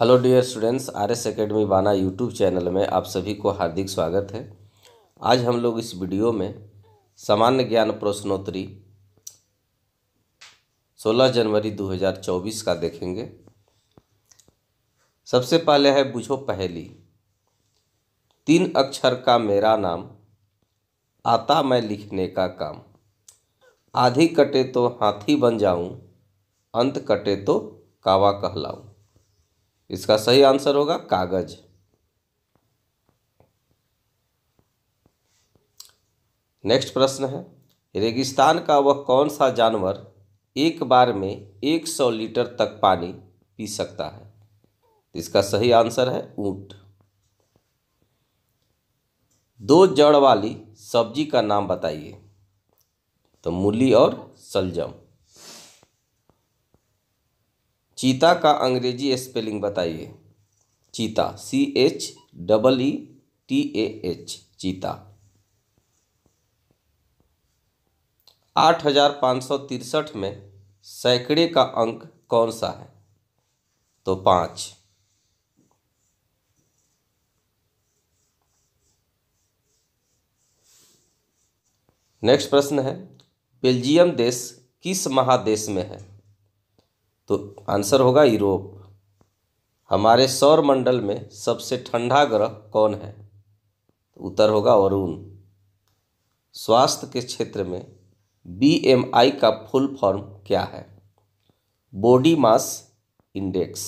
hello dear students R S academy बाना YouTube channel में आप सभी को हार्दिक स्वागत है आज हम लोग इस वीडियो में सामान्य ज्ञान प्रश्नोत्तरी 16 जनवरी 2024 का देखेंगे सबसे पहले है बुझो पहली तीन अक्षर का मेरा नाम आता मैं लिखने का काम आधी कटे तो हाथी बन जाऊं अंत कटे तो कावा कहलाऊं इसका सही आंसर होगा कागज नेक्स्ट प्रश्न है रेगिस्तान का वह कौन सा जानवर एक बार में 100 लीटर तक पानी पी सकता है इसका सही आंसर है ऊंट दो जड़ वाली सब्जी का नाम बताइए तो मूली और सलजम चीता का अंग्रेजी स्पेलिंग बताइए चीता C H double E T A H चीता आठ हजार पाँच सौ तिरसठ में सैकड़े का अंक कौन सा है तो पाँच नेक्स्ट प्रश्न है बेल्जियम देश किस महादेश में है तो आंसर होगा यूरोप हमारे सौर मंडल में सबसे ठंडा ग्रह कौन है तो उत्तर होगा वरुण स्वास्थ्य के क्षेत्र में बीएमआई का फुल फॉर्म क्या है बॉडी मास इंडेक्स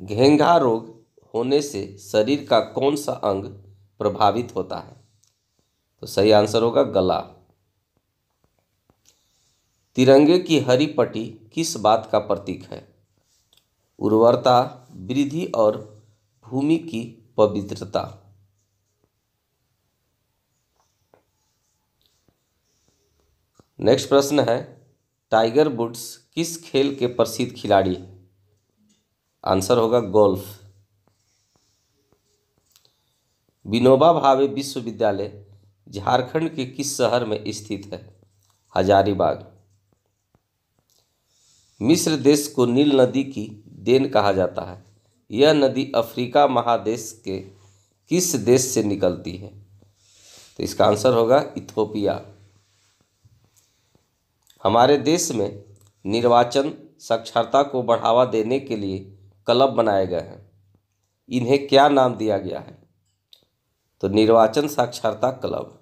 घेंघा रोग होने से शरीर का कौन सा अंग प्रभावित होता है तो सही आंसर होगा गला तिरंगे की हरी पट्टी किस बात का प्रतीक है उर्वरता वृद्धि और भूमि की पवित्रता नेक्स्ट प्रश्न है टाइगर वुड्स किस खेल के प्रसिद्ध खिलाड़ी आंसर होगा गोल्फ विनोबा भावे विश्वविद्यालय झारखंड के किस शहर में स्थित है हजारीबाग मिस्र देश को नील नदी की देन कहा जाता है यह नदी अफ्रीका महादेश के किस देश से निकलती है तो इसका आंसर होगा इथोपिया हमारे देश में निर्वाचन साक्षरता को बढ़ावा देने के लिए क्लब बनाए गए हैं इन्हें क्या नाम दिया गया है तो निर्वाचन साक्षरता क्लब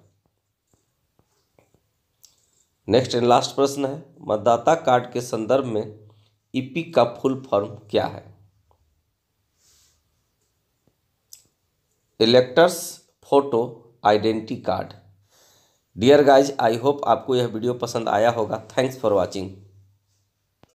नेक्स्ट एंड लास्ट प्रश्न है मतदाता कार्ड के संदर्भ में ईपी e का फुल फॉर्म क्या है electors photo identity card dear guys I hope आपको यह वीडियो पसंद आया होगा थैंक्स फॉर वॉचिंग